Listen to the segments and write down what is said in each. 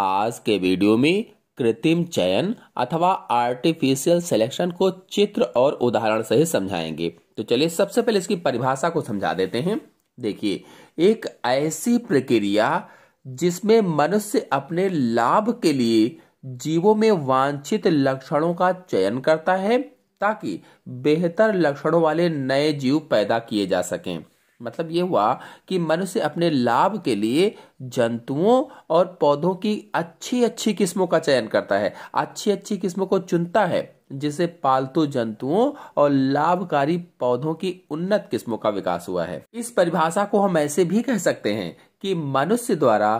आज के वीडियो में कृत्रिम चयन अथवा आर्टिफिशियल सिलेक्शन को चित्र और उदाहरण से समझाएंगे तो चलिए सबसे पहले इसकी परिभाषा को समझा देते हैं देखिए एक ऐसी प्रक्रिया जिसमें मनुष्य अपने लाभ के लिए जीवों में वांछित लक्षणों का चयन करता है ताकि बेहतर लक्षणों वाले नए जीव पैदा किए जा सकें मतलब ये हुआ कि मनुष्य अपने लाभ के लिए जंतुओं और पौधों की अच्छी अच्छी किस्मों का चयन करता है अच्छी अच्छी किस्मों को चुनता है जिसे पालतू जंतुओं और लाभकारी पौधों की उन्नत किस्मों का विकास हुआ है इस परिभाषा को हम ऐसे भी कह सकते हैं कि मनुष्य द्वारा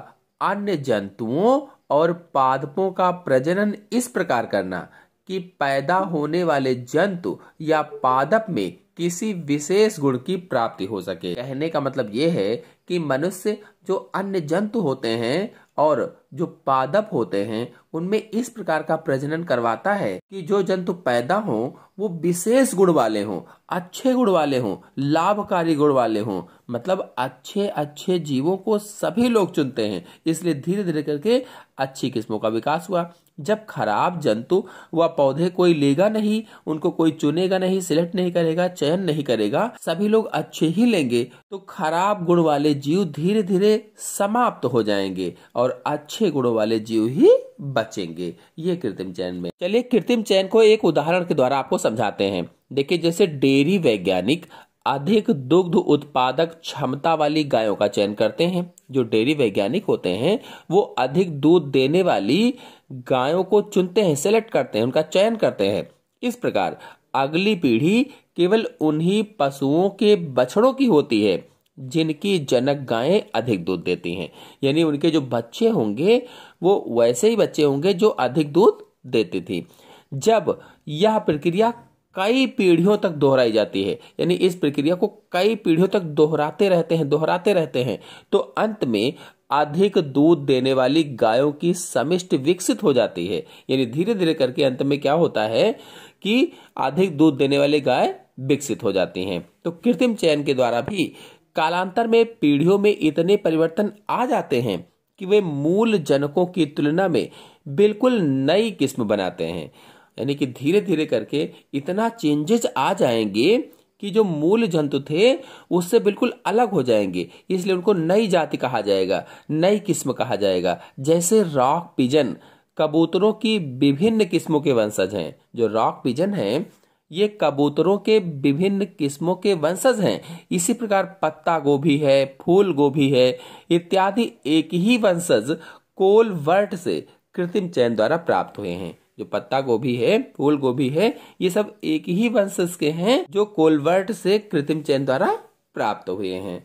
अन्य जंतुओं और पादपों का प्रजनन इस प्रकार करना कि पैदा होने वाले जंतु या पादप में किसी विशेष गुण की प्राप्ति हो सके कहने का मतलब ये है कि मनुष्य जो अन्य जंतु होते हैं और जो पादप होते हैं उनमें इस प्रकार का प्रजनन करवाता है कि जो जंतु पैदा हो वो विशेष गुण वाले हों अच्छे गुण वाले हों लाभकारी गुण वाले हों मतलब अच्छे अच्छे जीवों को सभी लोग चुनते हैं इसलिए धीरे धीरे करके अच्छी किस्मों का विकास हुआ जब खराब जंतु व पौधे कोई लेगा नहीं उनको कोई चुनेगा नहीं सिलेक्ट नहीं करेगा चयन नहीं करेगा सभी लोग अच्छे ही लेंगे तो खराब गुण वाले जीव धीरे धीरे समाप्त हो जाएंगे और अच्छे गुण वाले जीव ही बचेंगे ये कृत्रिम चयन में चलिए कृत्रिम चयन को एक उदाहरण के द्वारा आपको समझाते हैं देखिए जैसे डेयरी वैज्ञानिक अधिक दुग्ध उत्पादक क्षमता वाली गायों का चयन करते हैं जो डेयरी वैज्ञानिक होते हैं वो अधिक दूध देने वाली गायों को चुनते हैं सेलेक्ट करते हैं उनका चयन करते हैं इस प्रकार अगली पीढ़ी केवल उन्हीं पशुओं के बछड़ों की होती है जिनकी जनक गायें अधिक दूध देती हैं यानी उनके जो बच्चे होंगे वो वैसे ही बच्चे होंगे जो अधिक दूध देती थी जब यह प्रक्रिया कई पीढ़ियों तक दोहराई जाती है यानी इस प्रक्रिया को कई पीढ़ियों तक दोहराते रहते हैं दोहराते रहते हैं तो अंत में अधिक दूध देने वाली गायों की समिष्ट विकसित हो जाती है यानी धीरे धीरे करके अंत में क्या होता है कि अधिक दूध देने वाली गाय विकसित हो जाती हैं तो कृत्रिम चयन के द्वारा भी कालांतर में पीढ़ियों में इतने परिवर्तन आ जाते हैं कि वे मूल जनकों की तुलना में बिल्कुल नई किस्म बनाते हैं यानी कि धीरे धीरे करके इतना चेंजेस आ जाएंगे कि जो मूल जंतु थे उससे बिल्कुल अलग हो जाएंगे इसलिए उनको नई जाति कहा जाएगा नई किस्म कहा जाएगा जैसे रॉक पिजन कबूतरों की विभिन्न किस्मों के वंशज हैं जो रॉक पिजन हैं ये कबूतरों के विभिन्न किस्मों के वंशज हैं इसी प्रकार पत्ता गोभी है फूल गोभी है इत्यादि एक ही वंशज कोलवर्ट से कृत्रिम चयन द्वारा प्राप्त हुए हैं जो पत्ता गोभी है फूल गोभी है ये सब एक ही वंशज के हैं जो कोलवर्ट से कृत्रिम चयन द्वारा प्राप्त हुए हैं